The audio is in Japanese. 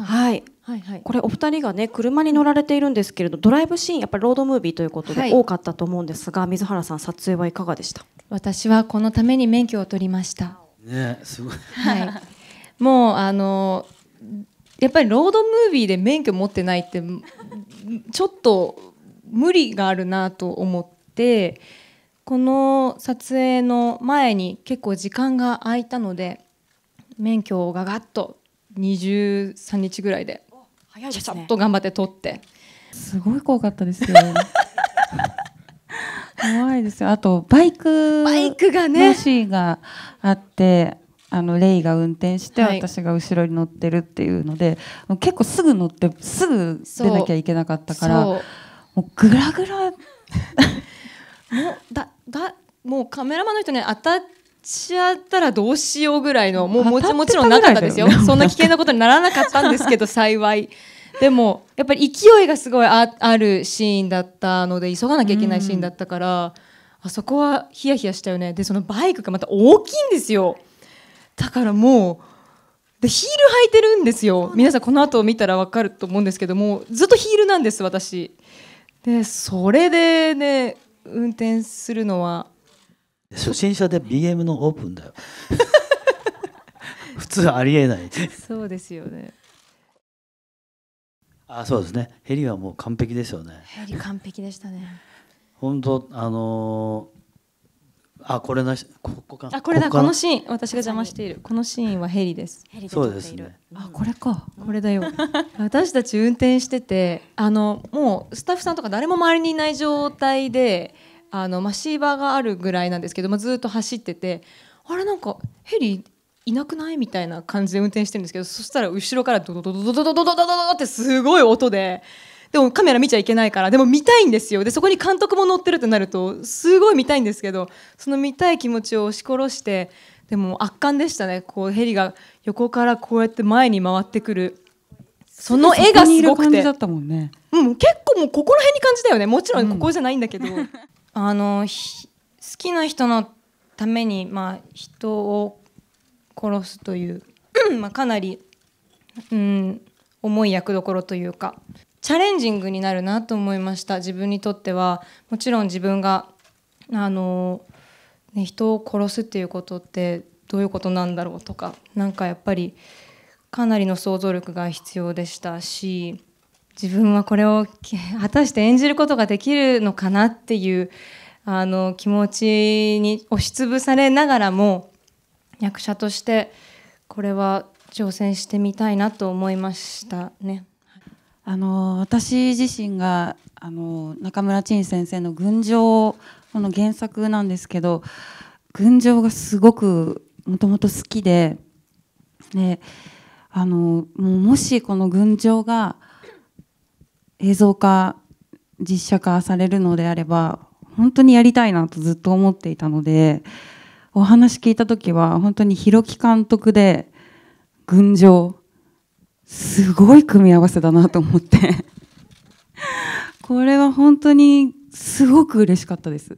はい、はいはいこれお二人がね車に乗られているんですけれどドライブシーンやっぱりロードムービーということで多かったと思うんですが、はい、水原さん撮影はいかがでした私はこのために免許を取りましたねすごい、はい、もうあのやっぱりロードムービーで免許持ってないってちょっと無理があるなと思ってこの撮影の前に結構時間が空いたので免許をがガッと23日ぐらいで早いちゃちゃっと頑張って撮ってすごい怖かったですよ 怖いですよあとバイクバイクがねシーがあってあのレイが運転して私が後ろに乗ってるっていうので、はい、結構すぐ乗ってすぐ出なきゃいけなかったからもうグラグラ もうだだもうカメラマンの人に当たっちゃったらどうしようぐらいのもうもちもちろんなかったですよ、ね、そんな危険なことにならなかったんですけど幸いでも やっぱり勢いがすごいああるシーンだったので急がなきゃいけないシーンだったから、あそこはヒヤヒヤしたよねでそのバイクがまた大きいんですよだからもうでヒール履いてるんですよ皆さんこの後見たら分かると思うんですけどもずっとヒールなんです私でそれでね運転するのは初心者で BM のオープンだよ 普通ありえないそうですよねあそうですねヘリはもう完璧ですよねヘリ完璧でしたね本当あのー、あこれなしここかあこれだこのシーン私が邪魔しているこのシーンはヘリですヘリでそうですねあこれかこれだよ私たち運転しててあのもうスタッフさんとか誰も周りにいない状態であのマシーバーがあるぐらいなんですけど、まあ、ずっと走っててあれなんかヘリいなくないみたいな感じで運転してるんですけどそしたら後ろからドドドドドドドドドドドってすごい音で。でもカメラ見ちゃいけないからでも見たいんですよでそこに監督も乗ってるってなるとすごい見たいんですけどその見たい気持ちを押し殺してでも圧巻でしたねこうヘリが横からこうやって前に回ってくるその絵がすごくて、うん、結構もうここら辺に感じだよねもちろんここじゃないんだけど、う んあの好きな人のために、まあ、人を殺すという まあ、かなり、うん、重い役どころというかチャレンジングになるなと思いました自分にとってはもちろん自分があの、ね、人を殺すっていうことってどういうことなんだろうとかなんかやっぱりかなりの想像力が必要でしたし自分はこれを果たして演じることができるのかなっていうあの気持ちに押しつぶされながらも役者としてこれは挑戦してみたいなと思いましたね。あの私自身があの中村珍先生の「群青」この原作なんですけど「群青」がすごくもともと好きでであのもうもしこの「群青」が「映像化実写化されるのであれば本当にやりたいなとずっと思っていたのでお話聞いた時は本当に弘樹監督で群青すごい組み合わせだなと思ってこれは本当にすごく嬉しかったです。